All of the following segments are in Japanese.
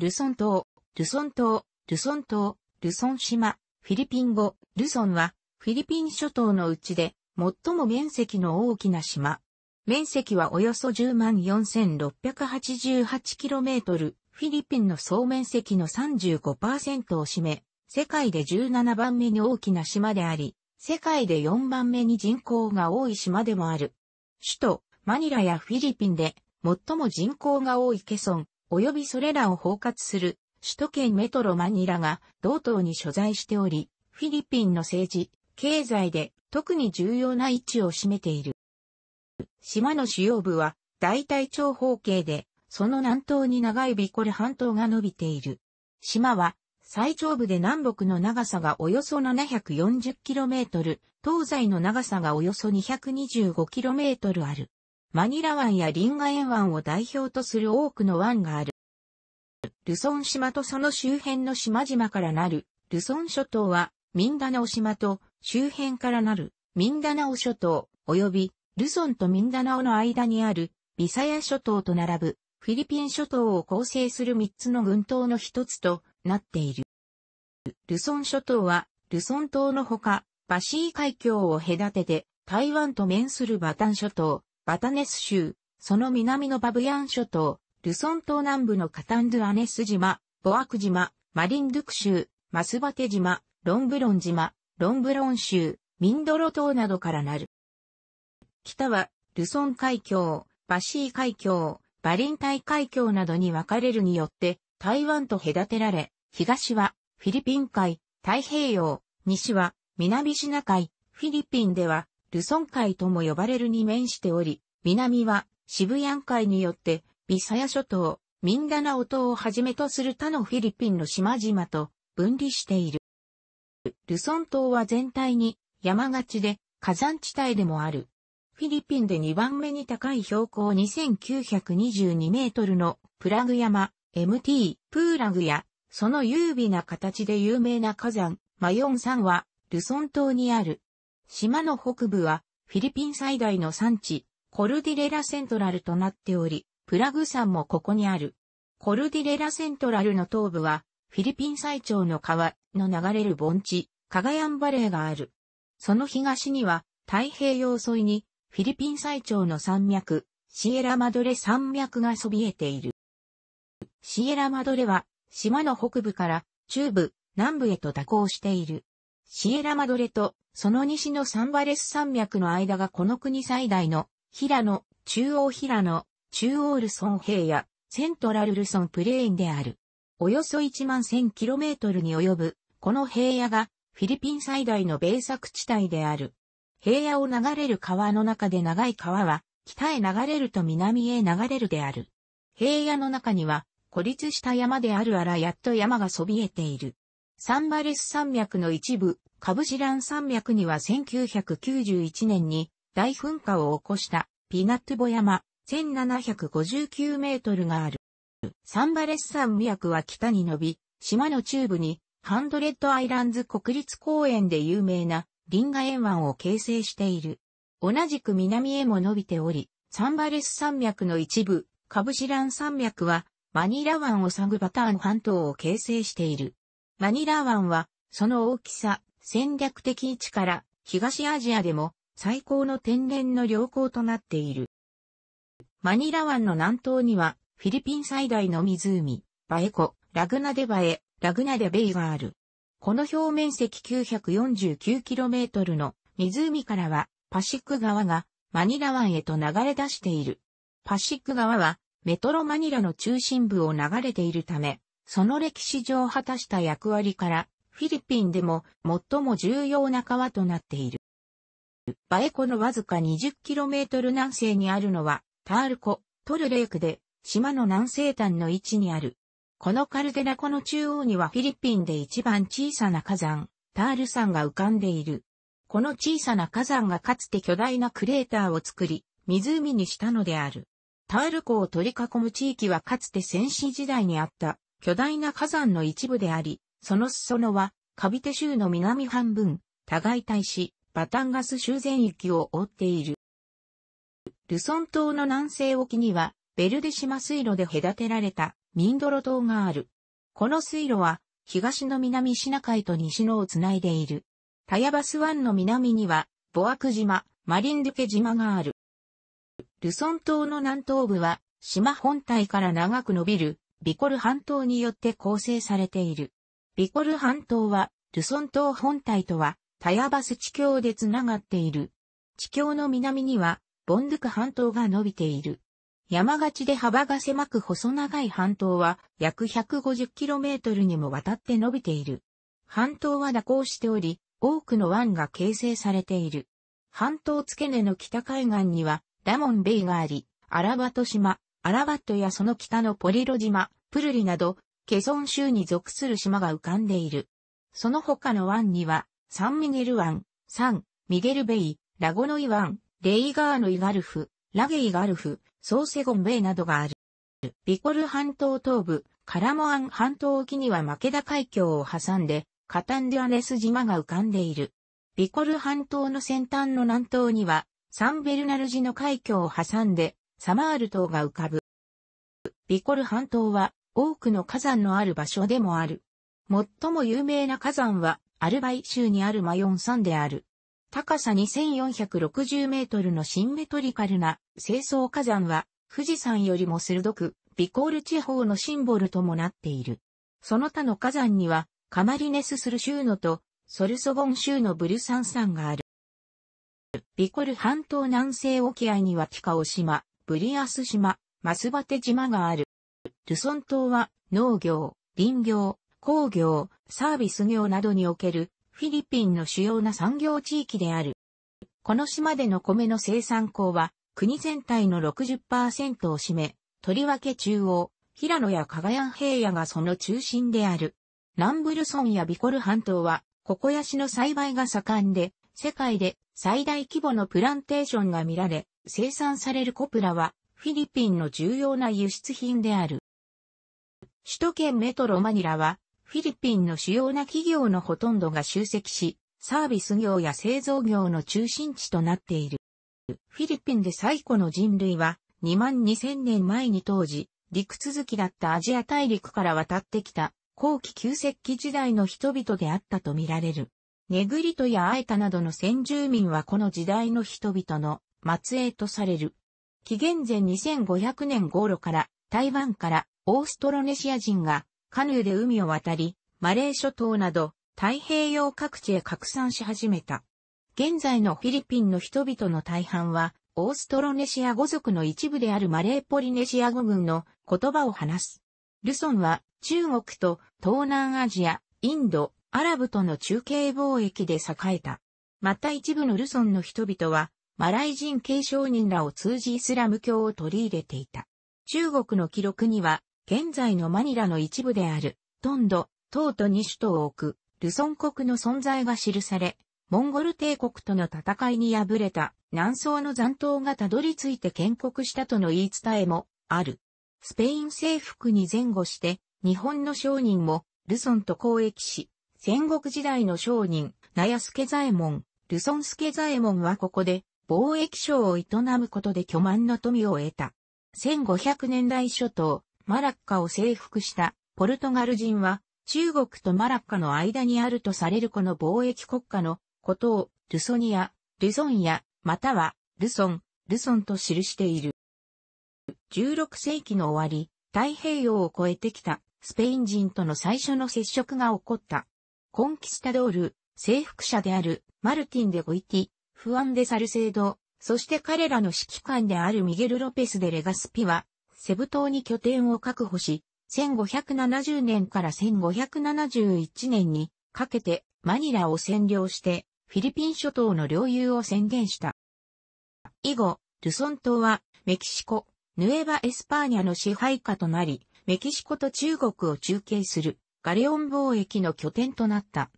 ルソン島、ルソン島、ルソン島、ルソン島、フィリピン語、ルソンは、フィリピン諸島のうちで、最も面積の大きな島。面積はおよそ10万 4688km、フィリピンの総面積の35%を占め、世界で17番目に大きな島であり、世界で4番目に人口が多い島でもある。首都、マニラやフィリピンで、最も人口が多いケソン、及びそれらを包括する首都圏メトロマニラが同等に所在しており、フィリピンの政治、経済で特に重要な位置を占めている。島の主要部は大体長方形で、その南東に長いビコル半島が伸びている。島は最長部で南北の長さがおよそ 740km、東西の長さがおよそ 225km ある。マニラ湾やリンガエン湾を代表とする多くの湾がある。ルソン島とその周辺の島々からなる、ルソン諸島は、ミンダナオ島と周辺からなる、ミンダナオ諸島、及び、ルソンとミンダナオの間にある、ビサヤ諸島と並ぶ、フィリピン諸島を構成する3つの群島の一つとなっている。ルソン諸島は、ルソン島のほか、バシー海峡を隔てて、台湾と面するバタン諸島、バタネス州、その南のバブヤン諸島、ルソン島南部のカタンドゥアネス島、ボアク島、マリンドゥク州、マスバテ島、ロンブロン島、ロンブロン州、ミンドロ島などからなる。北は、ルソン海峡、バシー海峡、バリンタイ海峡などに分かれるによって、台湾と隔てられ、東は、フィリピン海、太平洋、西は、南シナ海、フィリピンでは、ルソン海とも呼ばれるに面しており、南は渋谷海によって、ビサヤ諸島、ミンダナオ島をはじめとする他のフィリピンの島々と分離している。ルソン島は全体に山勝ちで火山地帯でもある。フィリピンで2番目に高い標高2922メートルのプラグ山、MT、プーラグや、その優美な形で有名な火山、マヨン山は、ルソン島にある。島の北部はフィリピン最大の産地、コルディレラセントラルとなっており、プラグ山もここにある。コルディレラセントラルの東部は、フィリピン最長の川の流れる盆地、カガヤンバレーがある。その東には、太平洋沿いに、フィリピン最長の山脈、シエラマドレ山脈がそびえている。シエラマドレは、島の北部から中部、南部へと蛇行している。シエラマドレと、その西のサンバレス山脈の間がこの国最大の、平野、中央平野、中央ルソン平野、セントラルルソンプレーンである。およそ1万 1000km に及ぶ、この平野が、フィリピン最大の米作地帯である。平野を流れる川の中で長い川は、北へ流れると南へ流れるである。平野の中には、孤立した山であるあらやっと山がそびえている。サンバレス山脈の一部、カブシラン山脈には1991年に大噴火を起こしたピナットボ山1759メートルがある。サンバレス山脈は北に伸び、島の中部にハンドレッドアイランズ国立公園で有名なリンガ沿湾を形成している。同じく南へも伸びており、サンバレス山脈の一部、カブシラン山脈はマニラ湾を探ぐバターン半島を形成している。マニラ湾は、その大きさ、戦略的位置から、東アジアでも、最高の天然の良好となっている。マニラ湾の南東には、フィリピン最大の湖、バエコ、ラグナデバエ、ラグナデベイがある。この表面積 949km の湖からは、パシック川がマニラ湾へと流れ出している。パシック川は、メトロマニラの中心部を流れているため、その歴史上果たした役割から、フィリピンでも最も重要な川となっている。バエコのわずか 20km 南西にあるのは、タールコ、トルレークで、島の南西端の位置にある。このカルデラ湖の中央にはフィリピンで一番小さな火山、タール山が浮かんでいる。この小さな火山がかつて巨大なクレーターを作り、湖にしたのである。タール湖を取り囲む地域はかつて先史時代にあった巨大な火山の一部であり、その裾野は、カビテ州の南半分、互い対し、バタンガス州全域を覆っている。ルソン島の南西沖には、ベルデ島水路で隔てられたミンドロ島がある。この水路は、東の南シナ海と西のをつないでいる。タヤバス湾の南には、ボアク島、マリンデケ島がある。ルソン島の南東部は、島本体から長く伸びるビコル半島によって構成されている。ビコル半島は、ルソン島本体とは、タヤバス地峡でつながっている。地峡の南には、ボンドゥク半島が伸びている。山勝ちで幅が狭く細長い半島は、約 150km にもわたって伸びている。半島は蛇行しており、多くの湾が形成されている。半島付け根の北海岸には、ダモンベイがあり、アラバト島、アラバットやその北のポリロ島、プルリなど、ケソン州に属する島が浮かんでいる。その他の湾には、サンミゲル湾、サン、ミゲルベイ、ラゴノイ湾、レイガーノイガルフ、ラゲイガルフ、ソーセゴンベイなどがある。ビコル半島東部、カラモアン半島沖にはマケダ海峡を挟んで、カタンデュアネス島が浮かんでいる。ビコル半島の先端の南東には、サンベルナルジの海峡を挟んで、サマール島が浮かぶ。ビコル半島は多くの火山のある場所でもある。最も有名な火山はアルバイ州にあるマヨン山である。高さ2460メートルのシンメトリカルな清掃火山は富士山よりも鋭くビコール地方のシンボルともなっている。その他の火山にはカマリネススル州のとソルソゴン州のブルサン山がある。ビコル半島南西沖合にはティカオ島、ブリアス島、マスバテ島がある。ルソン島は農業、林業、工業、サービス業などにおけるフィリピンの主要な産業地域である。この島での米の生産港は国全体の60%を占め、とりわけ中央、平野やカガヤン平野がその中心である。南部ルソンやビコル半島は、ココヤシの栽培が盛んで、世界で最大規模のプランテーションが見られ、生産されるコプラはフィリピンの重要な輸出品である。首都圏メトロマニラはフィリピンの主要な企業のほとんどが集積し、サービス業や製造業の中心地となっている。フィリピンで最古の人類は2万2000年前に当時、陸続きだったアジア大陸から渡ってきた後期旧石器時代の人々であったとみられる。ネグリトやアエタなどの先住民はこの時代の人々の末裔とされる。紀元前2500年頃から台湾からオーストロネシア人がカヌーで海を渡り、マレー諸島など太平洋各地へ拡散し始めた。現在のフィリピンの人々の大半はオーストロネシア語族の一部であるマレーポリネシア語群の言葉を話す。ルソンは中国と東南アジア、インド、アラブとの中継貿易で栄えた。また一部のルソンの人々は、マライ人継承人らを通じイスラム教を取り入れていた。中国の記録には、現在のマニラの一部である、トンド、唐とに首都を置く、ルソン国の存在が記され、モンゴル帝国との戦いに敗れた南宋の残党がたどり着いて建国したとの言い伝えもある。スペイン征服に前後して、日本の商人もルソンと交易し、戦国時代の商人、名安助左衛門、ルソン助左衛門はここで貿易商を営むことで巨万の富を得た。1500年代初頭、マラッカを征服したポルトガル人は中国とマラッカの間にあるとされるこの貿易国家のことをルソニア、ルソンやまたはルソン、ルソンと記している。16世紀の終わり、太平洋を越えてきたスペイン人との最初の接触が起こった。コンキスタドール、征服者であるマルティン・でゴイティ、フアン・デ・サルセード、そして彼らの指揮官であるミゲル・ロペス・デ・レガスピは、セブ島に拠点を確保し、1570年から1571年にかけてマニラを占領してフィリピン諸島の領有を宣言した。以後、ルソン島はメキシコ、ヌエバ・エスパーニャの支配下となり、メキシコと中国を中継するガレオン貿易の拠点となった。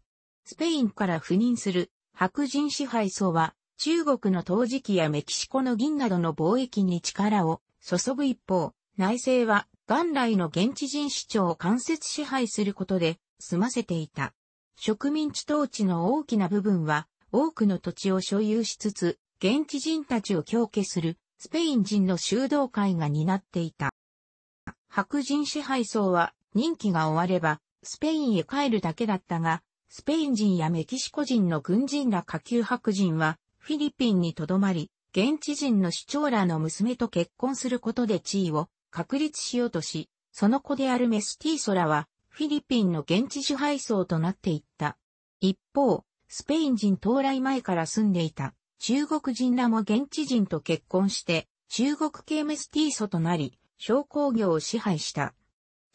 スペインから赴任する白人支配層は中国の陶磁器やメキシコの銀などの貿易に力を注ぐ一方、内政は元来の現地人市長を間接支配することで済ませていた。植民地統治の大きな部分は多くの土地を所有しつつ、現地人たちを強化するスペイン人の修道会が担っていた。白人支配層は任期が終わればスペインへ帰るだけだったが、スペイン人やメキシコ人の軍人ら下級白人は、フィリピンに留まり、現地人の市長らの娘と結婚することで地位を確立しようとし、その子であるメスティーソラは、フィリピンの現地支配層となっていった。一方、スペイン人到来前から住んでいた中国人らも現地人と結婚して、中国系メスティーソとなり、商工業を支配した。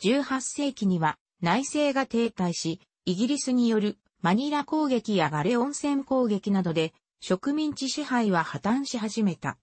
18世紀には内政が停滞し、イギリスによるマニラ攻撃やガレ温泉攻撃などで植民地支配は破綻し始めた。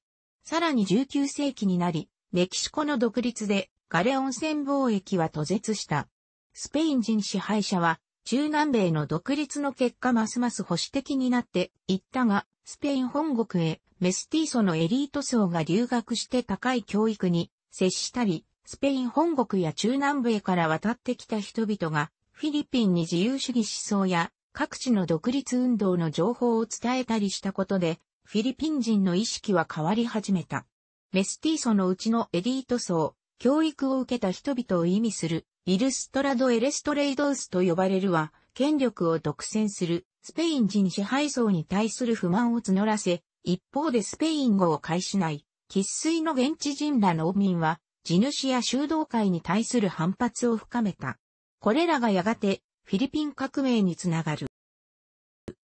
さらに19世紀になり、メキシコの独立でガレ温泉貿易は途絶した。スペイン人支配者は中南米の独立の結果ますます保守的になっていったが、スペイン本国へメスティーソのエリート層が留学して高い教育に接したり、スペイン本国や中南米から渡ってきた人々が、フィリピンに自由主義思想や各地の独立運動の情報を伝えたりしたことで、フィリピン人の意識は変わり始めた。メスティーソのうちのエリート層、教育を受けた人々を意味する、イルストラド・エレストレイドウスと呼ばれるは、権力を独占する、スペイン人支配層に対する不満を募らせ、一方でスペイン語を介しない、喫水の現地人ら農民は、地主や修道会に対する反発を深めた。これらがやがてフィリピン革命につながる。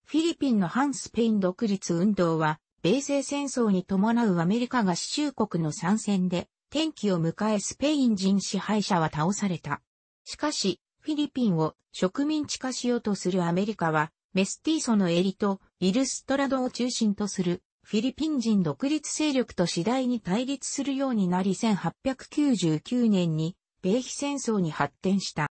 フィリピンの反スペイン独立運動は、米西戦争に伴うアメリカ合衆国の参戦で、天気を迎えスペイン人支配者は倒された。しかし、フィリピンを植民地化しようとするアメリカは、メスティーソのエリとイルストラドを中心とするフィリピン人独立勢力と次第に対立するようになり1899年に米比戦争に発展した。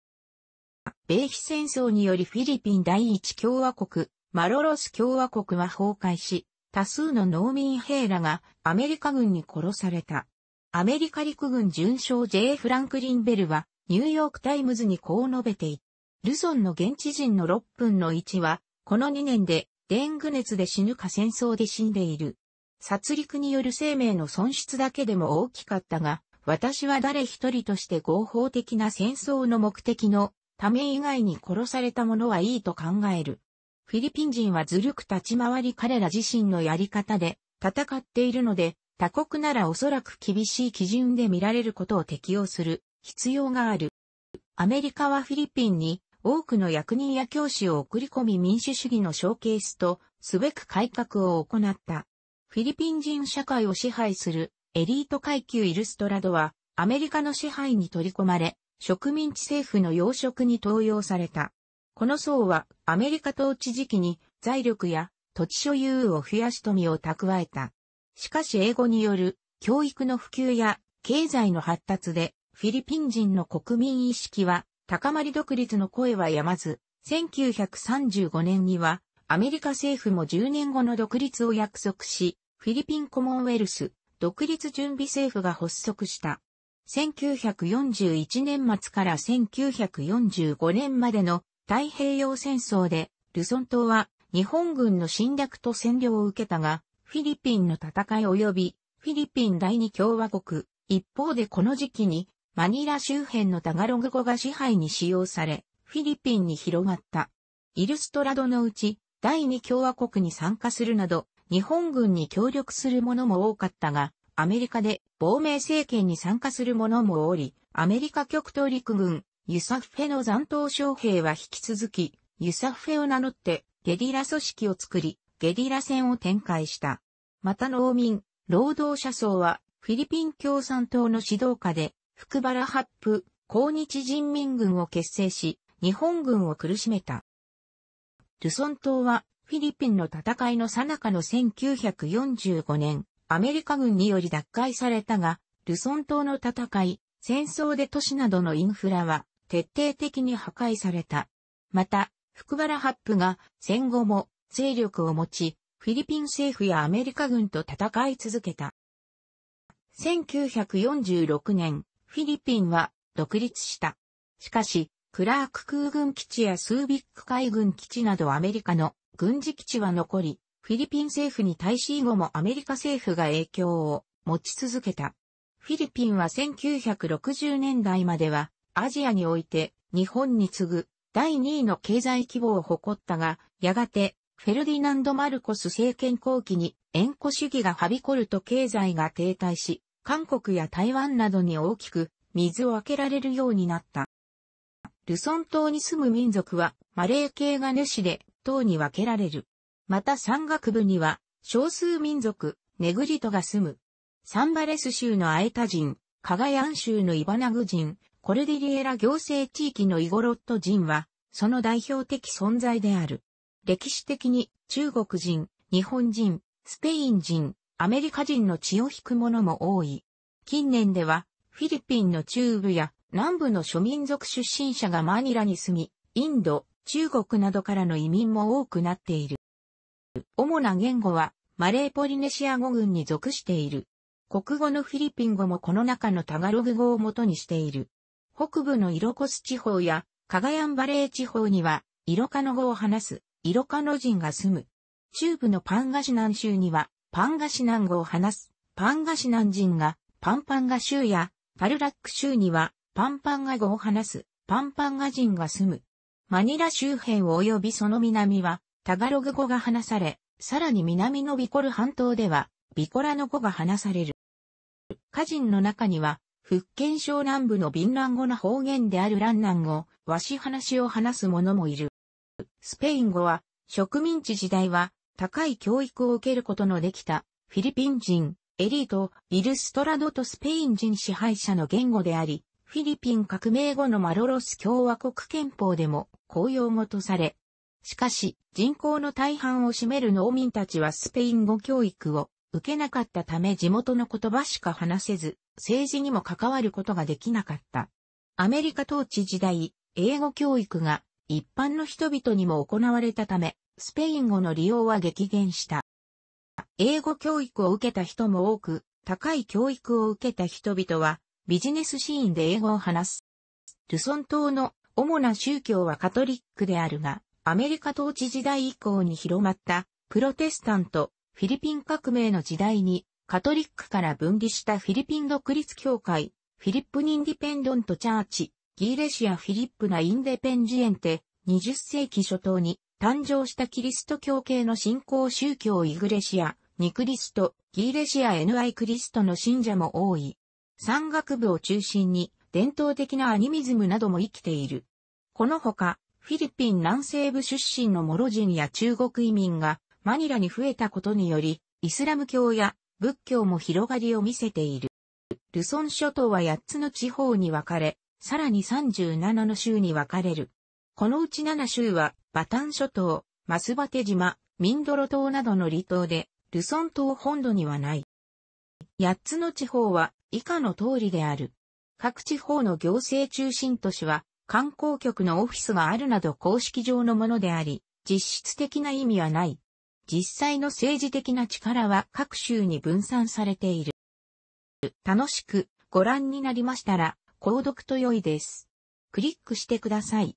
米比戦争によりフィリピン第一共和国、マロロス共和国は崩壊し、多数の農民兵らがアメリカ軍に殺された。アメリカ陸軍準将 J. フランクリン・ベルはニューヨークタイムズにこう述べていた。ルソンの現地人の6分の1は、この2年でデング熱で死ぬか戦争で死んでいる。殺戮による生命の損失だけでも大きかったが、私は誰一人として合法的な戦争の目的のため以外に殺されたものはいいと考える。フィリピン人はずるく立ち回り彼ら自身のやり方で戦っているので、他国ならおそらく厳しい基準で見られることを適用する必要がある。アメリカはフィリピンに多くの役人や教師を送り込み民主主義のショーケースとすべく改革を行った。フィリピン人社会を支配するエリート階級イルストラドはアメリカの支配に取り込まれ植民地政府の要職に登用された。この層はアメリカ統治時期に財力や土地所有を増やし富を蓄えた。しかし英語による教育の普及や経済の発達でフィリピン人の国民意識は高まり独立の声はやまず、1935年には、アメリカ政府も10年後の独立を約束し、フィリピンコモンウェルス、独立準備政府が発足した。1941年末から1945年までの太平洋戦争で、ルソン島は日本軍の侵略と占領を受けたが、フィリピンの戦い及び、フィリピン第二共和国。一方でこの時期にマニラ周辺のタガログ語が支配に使用され、フィリピンに広がった。イルストラドのうち、第二共和国に参加するなど、日本軍に協力する者も多かったが、アメリカで亡命政権に参加する者もおり、アメリカ極東陸軍、ユサフェの残党将兵は引き続き、ユサフェを名乗ってゲリラ組織を作り、ゲリラ戦を展開した。また農民、労働者層はフィリピン共産党の指導下で福原八夫、抗日人民軍を結成し、日本軍を苦しめた。ルソン島は、フィリピンの戦いの最中の1945年、アメリカ軍により奪回されたが、ルソン島の戦い、戦争で都市などのインフラは、徹底的に破壊された。また、福原八夫が戦後も勢力を持ち、フィリピン政府やアメリカ軍と戦い続けた。1946年、フィリピンは独立した。しかし、クラーク空軍基地やスービック海軍基地などアメリカの軍事基地は残り、フィリピン政府に対し以後もアメリカ政府が影響を持ち続けた。フィリピンは1960年代まではアジアにおいて日本に次ぐ第2位の経済規模を誇ったが、やがてフェルディナンド・マルコス政権後期に縁故主義がはびこると経済が停滞し、韓国や台湾などに大きく水をあけられるようになった。ルソン島に住む民族はマレー系が主で島に分けられる。また山岳部には少数民族ネグリトが住む。サンバレス州のアエタ人、カガヤン州のイバナグ人、コルディリエラ行政地域のイゴロット人は、その代表的存在である。歴史的に中国人、日本人、スペイン人、アメリカ人の血を引くものも多い。近年では、フィリピンの中部や南部の諸民族出身者がマニラに住み、インド、中国などからの移民も多くなっている。主な言語は、マレーポリネシア語群に属している。国語のフィリピン語もこの中のタガログ語を元にしている。北部のイロコス地方やカガヤンバレー地方には、イロカノ語を話す、イロカノ人が住む。中部のパンガシナン州には、パンガシナン語を話す、パンガシナン人が、パンパンガ州や、パルラック州には、パンパンガ語を話す、パンパンガ人が住む。マニラ周辺及びその南は、タガログ語が話され、さらに南のビコル半島では、ビコラの語が話される。家人の中には、福建省南部のビンラン語の方言であるランナン語、和紙話を話す者もいる。スペイン語は、植民地時代は、高い教育を受けることのできたフィリピン人、エリート、イルストラドとスペイン人支配者の言語であり、フィリピン革命後のマロロス共和国憲法でも公用語とされ、しかし人口の大半を占める農民たちはスペイン語教育を受けなかったため地元の言葉しか話せず、政治にも関わることができなかった。アメリカ統治時代、英語教育が一般の人々にも行われたため、スペイン語の利用は激減した。英語教育を受けた人も多く、高い教育を受けた人々は、ビジネスシーンで英語を話す。ルソン島の主な宗教はカトリックであるが、アメリカ統治時代以降に広まった、プロテスタント、フィリピン革命の時代に、カトリックから分離したフィリピン独立協会、フィリップ・ニンディペンドント・チャーチ、ギーレシア・フィリップナ・インデペンジエンテ、20世紀初頭に誕生したキリスト教系の信仰宗教イグレシア、ニクリスト、ギーレシア NI クリストの信者も多い。山岳部を中心に伝統的なアニミズムなども生きている。このほか、フィリピン南西部出身のモロ人や中国移民がマニラに増えたことにより、イスラム教や仏教も広がりを見せている。ルソン諸島は8つの地方に分かれ、さらに37の州に分かれる。このうち7州はバタン諸島、マスバテ島、ミンドロ島などの離島で、ルソン島本土にはない。8つの地方は以下の通りである。各地方の行政中心都市は観光局のオフィスがあるなど公式上のものであり、実質的な意味はない。実際の政治的な力は各州に分散されている。楽しくご覧になりましたら、購読と良いです。クリックしてください。